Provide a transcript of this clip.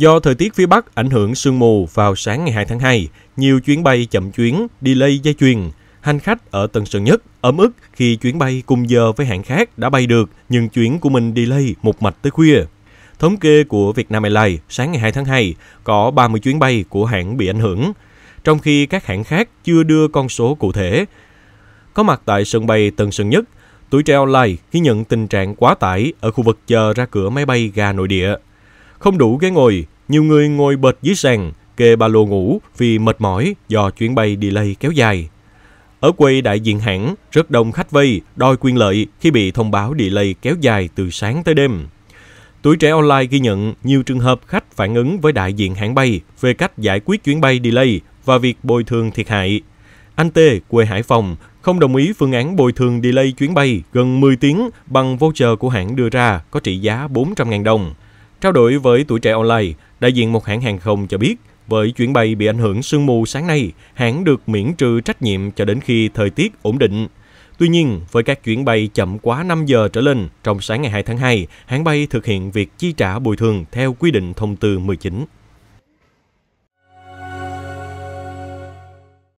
Do thời tiết phía Bắc ảnh hưởng sương mù vào sáng ngày 2 tháng 2, nhiều chuyến bay chậm chuyến, delay dây chuyền. Hành khách ở Tân Sơn Nhất ấm ức khi chuyến bay cùng giờ với hãng khác đã bay được, nhưng chuyến của mình delay một mạch tới khuya. Thống kê của Vietnam Airlines sáng ngày 2 tháng 2 có 30 chuyến bay của hãng bị ảnh hưởng, trong khi các hãng khác chưa đưa con số cụ thể. Có mặt tại sân bay Tân Sơn Nhất, tuổi trẻ online ghi nhận tình trạng quá tải ở khu vực chờ ra cửa máy bay ga nội địa không đủ ghế ngồi, nhiều người ngồi bệt dưới sàn, kê ba lô ngủ vì mệt mỏi do chuyến bay delay kéo dài. Ở quầy đại diện hãng, rất đông khách vây, đòi quyền lợi khi bị thông báo delay kéo dài từ sáng tới đêm. Tuổi trẻ online ghi nhận nhiều trường hợp khách phản ứng với đại diện hãng bay về cách giải quyết chuyến bay delay và việc bồi thường thiệt hại. Anh tê quê Hải Phòng, không đồng ý phương án bồi thường delay chuyến bay gần 10 tiếng bằng voucher của hãng đưa ra có trị giá 400.000 đồng. Trao đổi với tuổi trẻ online, đại diện một hãng hàng không cho biết với chuyến bay bị ảnh hưởng sương mù sáng nay, hãng được miễn trừ trách nhiệm cho đến khi thời tiết ổn định. Tuy nhiên, với các chuyến bay chậm quá 5 giờ trở lên, trong sáng ngày 2 tháng 2, hãng bay thực hiện việc chi trả bồi thường theo quy định thông tư 19.